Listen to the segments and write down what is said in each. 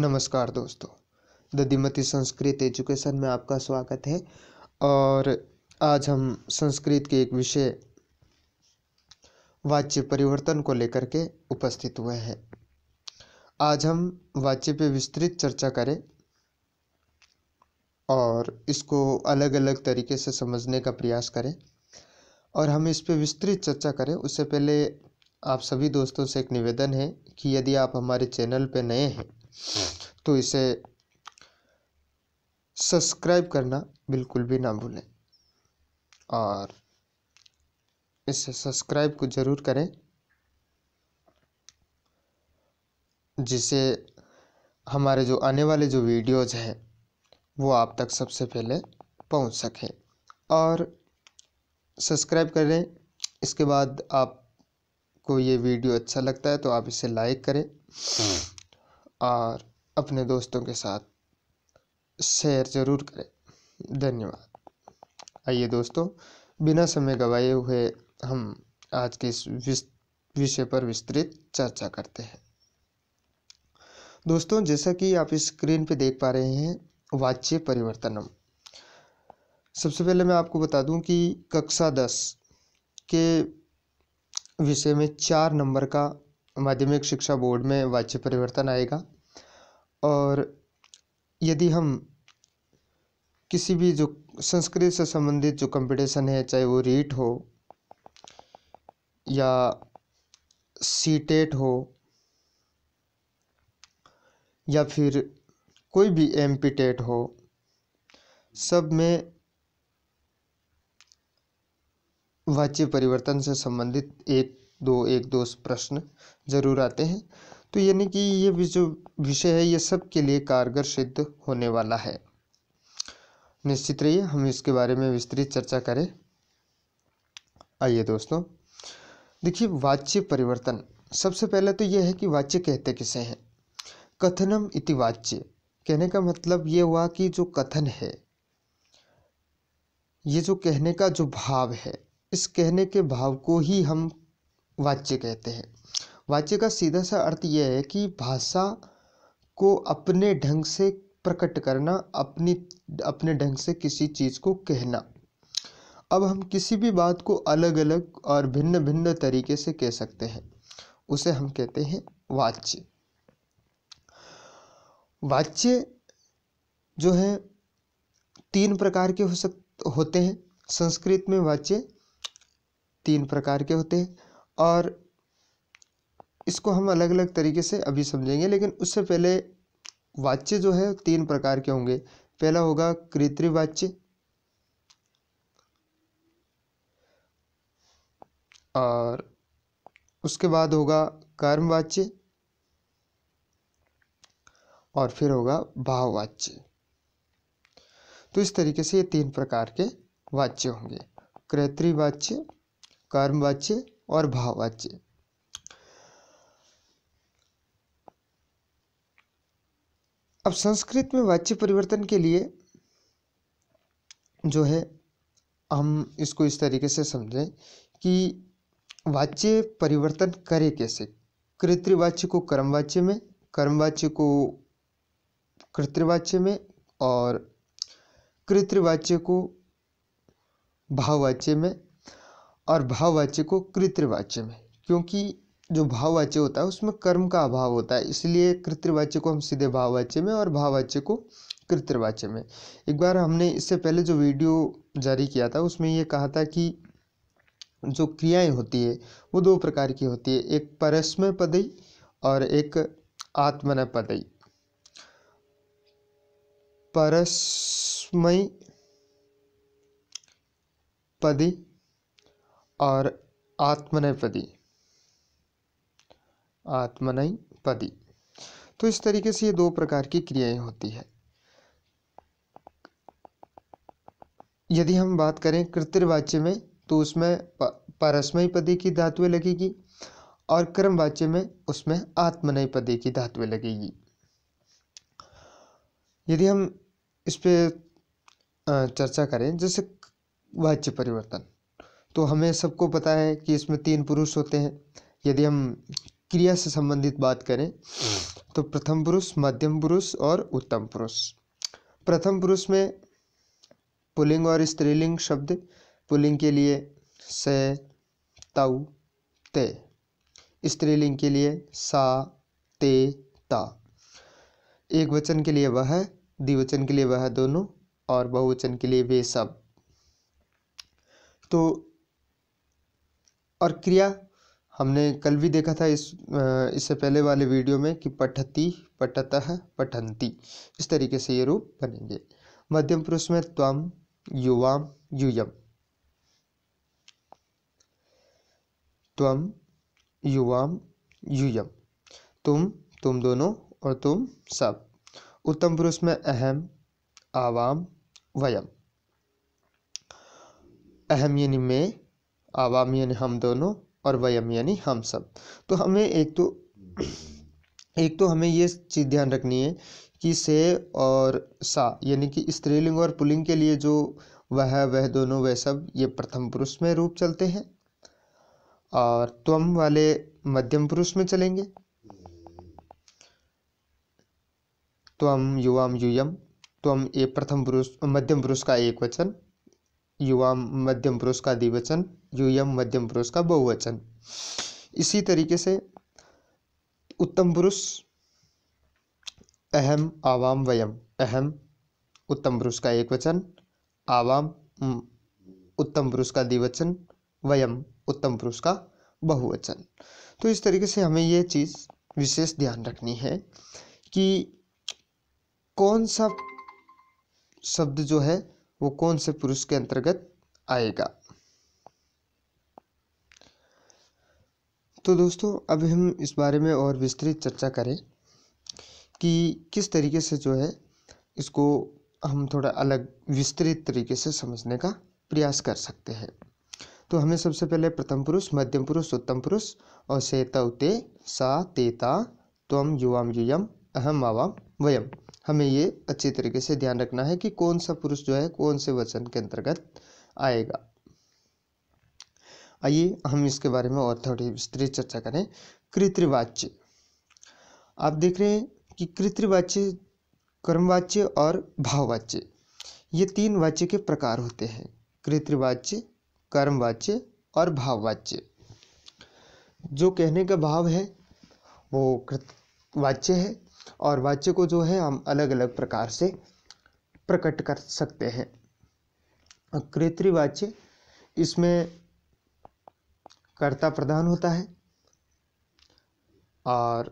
नमस्कार दोस्तों ददीमती संस्कृत एजुकेशन में आपका स्वागत है और आज हम संस्कृत के एक विषय वाच्य परिवर्तन को लेकर के उपस्थित हुए हैं आज हम वाच्य पे विस्तृत चर्चा करें और इसको अलग अलग तरीके से समझने का प्रयास करें और हम इस पे विस्तृत चर्चा करें उससे पहले आप सभी दोस्तों से एक निवेदन है कि यदि आप हमारे चैनल पे नए हैं तो इसे सब्सक्राइब करना बिल्कुल भी ना भूलें और इसे सब्सक्राइब को ज़रूर करें जिसे हमारे जो आने वाले जो वीडियोज़ हैं वो आप तक सबसे पहले पहुंच सकें और सब्सक्राइब करें इसके बाद आपको ये वीडियो अच्छा लगता है तो आप इसे लाइक करें और अपने दोस्तों के साथ शेयर ज़रूर करें धन्यवाद आइए दोस्तों बिना समय गवाए हुए हम आज के इस विषय पर विस्तृत चर्चा करते हैं दोस्तों जैसा कि आप स्क्रीन पे देख पा रहे हैं वाच्य परिवर्तनम सबसे पहले मैं आपको बता दूं कि कक्षा दस के विषय में चार नंबर का माध्यमिक शिक्षा बोर्ड में वाच्य परिवर्तन आएगा और यदि हम किसी भी जो संस्कृत से संबंधित जो कंपटीशन है चाहे वो रीट हो या सीटेट e हो या फिर कोई भी एम पी टेट हो सब में वाच्य परिवर्तन से संबंधित एक दो एक दो प्रश्न ज़रूर आते हैं तो यानी कि ये जो विषय है ये सब के लिए कारगर सिद्ध होने वाला है निश्चित रहिए हम इसके बारे में विस्तृत चर्चा करें आइए दोस्तों देखिए वाच्य परिवर्तन सबसे पहले तो यह है कि वाच्य कहते किसे हैं कथनम इति वाच्य कहने का मतलब ये हुआ कि जो कथन है ये जो कहने का जो भाव है इस कहने के भाव को ही हम वाच्य कहते हैं वाच्य का सीधा सा अर्थ यह है कि भाषा को अपने ढंग से प्रकट करना अपनी अपने ढंग से किसी चीज़ को कहना अब हम किसी भी बात को अलग अलग और भिन्न भिन्न तरीके से कह सकते हैं उसे हम कहते हैं वाच्य वाच्य जो है तीन प्रकार के हो सक होते हैं संस्कृत में वाच्य तीन प्रकार के होते हैं और इसको हम अलग अलग तरीके से अभी समझेंगे लेकिन उससे पहले वाच्य जो है तीन प्रकार के होंगे पहला होगा कृत्रिवाच्य और उसके बाद होगा कर्मवाच्य और फिर होगा भाववाच्य तो इस तरीके से ये तीन प्रकार के वाच्य होंगे कृत्रिवाच्य कर्मवाच्य और भाववाच्य अब संस्कृत में वाच्य परिवर्तन के लिए जो है हम इसको इस तरीके से समझें कि वाच्य परिवर्तन करें कैसे कृत्रिवाच्य को कर्मवाच्य में कर्मवाच्य को कृत्रिवाच्य में और कृत्रिवाच्य को भाववाच्य में और भाववाच्य को कृत्रिवाच्य में क्योंकि जो भाववाच्य होता है उसमें कर्म का अभाव होता है इसलिए कृतवाच्य को हम सीधे भाववाच्य में और भाववाच्य को कृतवाच्य में एक बार हमने इससे पहले जो वीडियो जारी किया था उसमें ये कहा था कि जो क्रियाएं होती है वो दो प्रकार की होती है एक परस्मय पदई और एक आत्मन पदई परस्मय पदी और पदी आत्मनई पदी तो इस तरीके से ये दो प्रकार की क्रियाएं होती है यदि हम बात करें कृतिर्वाच्य में तो उसमें परस्मय पदी की धातुएं लगेगी और कर्मवाच्य में उसमें आत्मनय पदी की धातुएं लगेगी यदि हम इस पर चर्चा करें जैसे वाच्य परिवर्तन तो हमें सबको पता है कि इसमें तीन पुरुष होते हैं यदि हम क्रिया से संबंधित बात करें तो प्रथम पुरुष मध्यम पुरुष और उत्तम पुरुष प्रथम पुरुष में पुलिंग और स्त्रीलिंग शब्द पुलिंग के लिए से तऊ ते स्त्रीलिंग के लिए सा ते ता एक वचन के लिए वह द्विवचन के लिए वह दोनों और बहुवचन के लिए वे सब तो और क्रिया हमने कल भी देखा था इस इससे पहले वाले वीडियो में कि पठती पठतः पठंती इस तरीके से ये रूप बनेंगे मध्यम पुरुष में त्वम युवाम युयम त्वम युवाम युयम तुम तुम दोनों और तुम सब उत्तम पुरुष में अहम आवाम वयम अहम यानी मैं आवाम यानी हम दोनों और वयम यानी हम सब तो हमें एक तो एक तो हमें ये चीज़ ध्यान रखनी है कि से और सा यानी कि स्त्रीलिंग और पुलिंग के लिए जो वह वह दोनों वह सब ये प्रथम पुरुष में रूप चलते हैं और त्वम वाले मध्यम पुरुष में चलेंगे त्वम युवाम युयम त्वम ये प्रथम पुरुष मध्यम पुरुष का एक वचन युवा मध्यम पुरुष का द्विवचन यूयम मध्यम पुरुष का बहुवचन इसी तरीके से उत्तम पुरुष अहम आवाम वयम अहम उत्तम पुरुष का एक वचन आवाम उत्तम पुरुष का द्विवचन वयम उत्तम पुरुष का बहुवचन तो इस तरीके से हमें ये चीज़ विशेष ध्यान रखनी है कि कौन सा शब्द जो है वो कौन से पुरुष के अंतर्गत आएगा तो दोस्तों अब हम इस बारे में और विस्तृत चर्चा करें कि किस तरीके से जो है इसको हम थोड़ा अलग विस्तृत तरीके से समझने का प्रयास कर सकते हैं तो हमें सबसे पहले प्रथम पुरुष मध्यम पुरुष उत्तम पुरुष और सेता उते सा तेता त्वम युवाम युयम अहम आवाम वयम हमें ये अच्छी तरीके से ध्यान रखना है कि कौन सा पुरुष जो है कौन से वचन के अंतर्गत आएगा आइए हम इसके बारे में और थोड़ी विस्तृत चर्चा करें कृत्रिवाच्य आप देख रहे हैं कि कृत्रिवाच्य कर्मवाच्य और भाववाच्य ये तीन वाच्य के प्रकार होते हैं कृत्रिवाच्य कर्मवाच्य और भाववाच्य जो कहने का भाव है वो कृत वाच्य है और वाच्य को जो है हम अलग अलग प्रकार से प्रकट कर सकते हैं कृत्रिवाच्य इसमें कर्ता प्रधान होता है और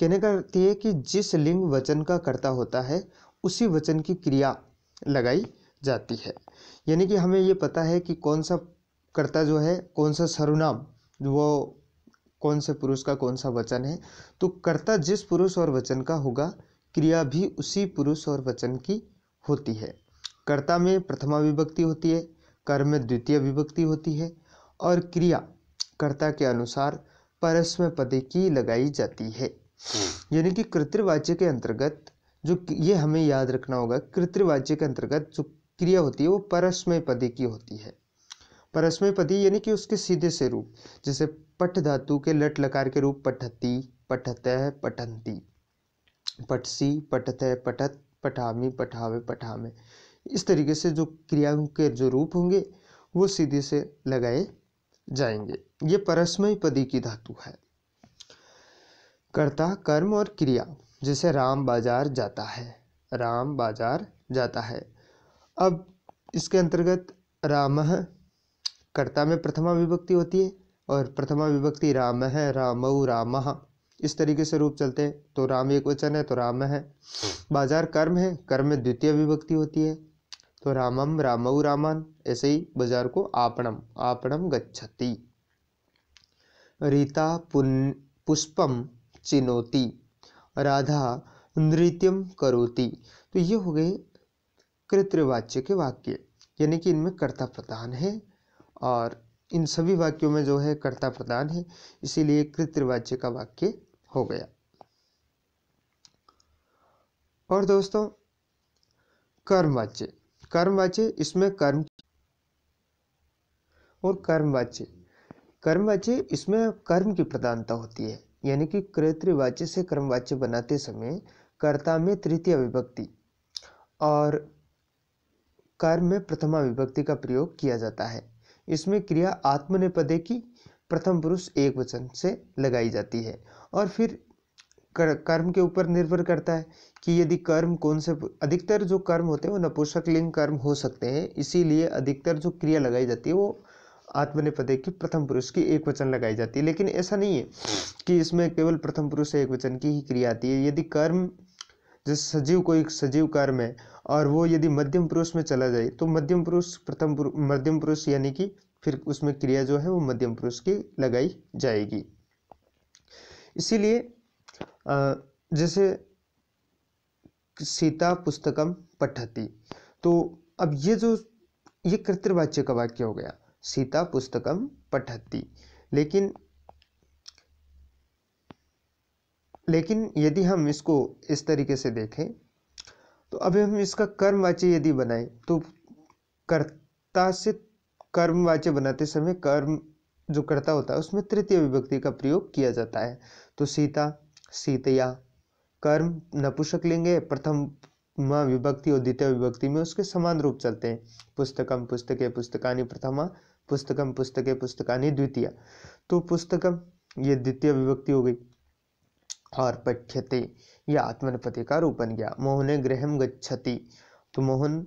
कहने करती है कि जिस लिंग वचन का कर्ता होता है उसी वचन की क्रिया लगाई जाती है यानी कि हमें ये पता है कि कौन सा कर्ता जो है कौन सा सर्वनाम वो कौन से पुरुष का कौन सा वचन है तो कर्ता जिस पुरुष और वचन का होगा क्रिया भी उसी पुरुष और वचन की होती है कर्ता में प्रथमा विभक्ति होती है कर्म में द्वितीय विभक्ति होती है और क्रिया कर्ता के अनुसार परस्म पदे की लगाई जाती है यानी कि कृत्रिवाच्य के अंतर्गत जो ये हमें याद रखना होगा कृत्रिवाच्य के अंतर्गत जो क्रिया होती है वो परस्मय पदे की होती है परस्मय पदी यानी कि उसके सीधे से रूप जैसे पठ धातु के लट लकार के रूप पठती पठत पठंती पटसी पठत पठत पठामी पठावे पठामे इस तरीके से जो क्रियाओं के जो रूप होंगे वो सीधे से लगाए जाएंगे ये परस्मय पदी की धातु है कर्ता कर्म और क्रिया जैसे राम बाजार जाता है राम बाजार जाता है अब इसके अंतर्गत राम कर्ता में प्रथमा विभक्ति होती है और प्रथमा विभक्ति राम है रामऊ राम इस तरीके से रूप चलते हैं तो राम एक वचन है तो राम है बाजार कर्म है कर्म में द्वितीय विभक्ति होती है तो रामम रामऊ रामान ऐसे ही बाजार को आपणम आपणम गच्छति रीता पुन पुष्पम चिनोती राधा नृत्यम करोती तो ये हो गए कृत्रिवाच्य के वाक्य यानी कि इनमें कर्ता प्रधान है और इन सभी वाक्यों में जो है कर्ता प्रधान है इसीलिए कृतवाच्य का वाक्य हो गया और दोस्तों कर्मवाच्य कर्मवाच्य इसमें कर्म और कर्मवाच्य कर्मवाच्य इसमें कर्म की प्रधानता होती है यानी कि कृतवाच्य से कर्मवाच्य बनाते समय कर्ता में तृतीय विभक्ति और कर्म में प्रथमा विभक्ति का प्रयोग किया जाता है इसमें क्रिया आत्मनेपदे की प्रथम पुरुष एक वचन से लगाई जाती है और फिर कर, कर्म के ऊपर निर्भर करता है कि यदि कर्म कौन से अधिकतर जो कर्म होते हैं वो नपुंसक लिंग कर्म हो सकते हैं इसीलिए अधिकतर जो क्रिया लगाई जाती है वो आत्मनिपदे की प्रथम पुरुष की एक वचन लगाई जाती है लेकिन ऐसा नहीं है कि इसमें केवल प्रथम पुरुष एक वचन की ही क्रिया आती है यदि कर्म जैसे सजीव कोई सजीव कर्म है और वो यदि मध्यम पुरुष में चला जाए तो मध्यम पुरुष प्रथम मध्यम पुरुष यानी कि फिर उसमें क्रिया जो है वो मध्यम पुरुष की लगाई जाएगी इसीलिए जैसे सीता पुस्तकम पठती तो अब ये जो ये कृतवाच्य का वाक्य हो गया सीता पुस्तकम पठती लेकिन लेकिन यदि हम इसको इस तरीके से देखें तो अभी हम इसका कर्मवाच्य यदि बनाएं तो कर्ता से कर्मवाच्य बनाते समय कर्म जो कर्ता होता है उसमें तृतीय विभक्ति का प्रयोग किया जाता है तो सीता सीतया कर्म नपुषक लेंगे प्रथम माँ विभक्ति और द्वितीय विभक्ति में उसके समान रूप चलते हैं पुस्तकम पुस्तके पुस्तकानी प्रथमा पुस्तकम पुस्तके पुस्तकानि द्वितीय तो पुस्तकम ये द्वितीय विभक्ति हो गई और पठ्यते यह आत्मनपति का रूप बन गया मोहने गृहम गच्छति तो मोहन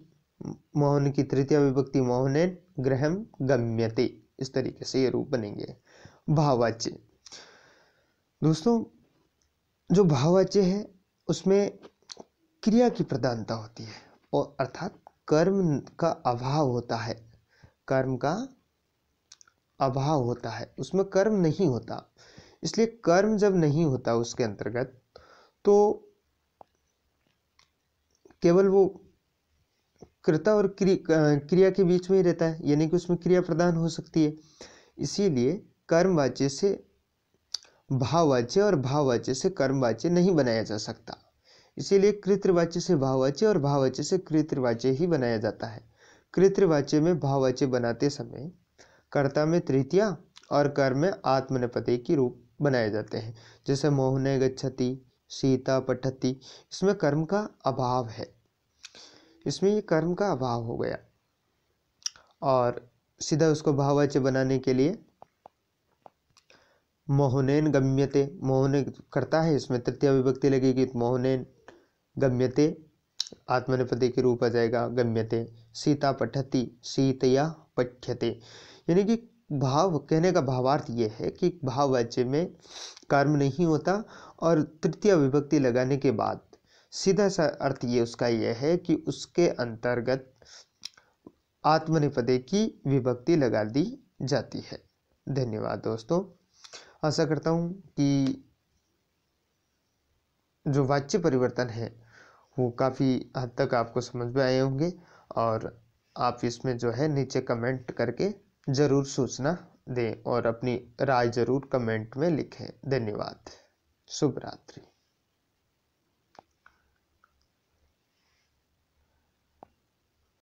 मोहन की तृतीय विभक्ति मोहने गृहम गम्यते इस तरीके से ये रूप बनेंगे भावाच्य दोस्तों जो भावाच्य है उसमें क्रिया की प्रधानता होती है और अर्थात कर्म का अभाव होता है कर्म का अभाव होता है उसमें कर्म नहीं होता इसलिए कर्म जब नहीं होता उसके अंतर्गत तो केवल वो कृता और क्रिया के बीच में ही रहता है यानी कि उसमें क्रिया प्रदान हो सकती है इसीलिए कर्मवाच्य से भाववाच्य और भाववाच्य से कर्मवाच्य नहीं बनाया जा सकता इसीलिए कृतृवाच्य से भाववाच्य और भाववाच्य से कृतृवाच्य ही बनाया जाता है कृतृवाच्य में भाववाच्य बनाते समय कर्ता में तृतीया और कर्म में आत्मनिपति की रूप बनाए जाते हैं जैसे मोहने गच्छति सीता पठति इसमें कर्म का अभाव है इसमें ये कर्म का अभाव हो गया और सीधा उसको भाववाच्य बनाने के लिए मोहनेन गम्यते मोहने करता है इसमें तृतीय विभक्ति लगेगी मोहनेन गम्यते आत्मनिपति के रूप आ जाएगा गम्यते सीता पठति सीतया पठ्यते यानी कि भाव कहने का भावार्थ ये है कि भाववाच्य में कर्म नहीं होता और तृतीय विभक्ति लगाने के बाद सीधा सा अर्थ ये उसका यह है कि उसके अंतर्गत आत्मनिपदे की विभक्ति लगा दी जाती है धन्यवाद दोस्तों आशा करता हूँ कि जो वाच्य परिवर्तन है वो काफ़ी हद तक आपको समझ में आए होंगे और आप इसमें जो है नीचे कमेंट करके ज़रूर सूचना दें और अपनी राय ज़रूर कमेंट में लिखें धन्यवाद शुभ रात्रि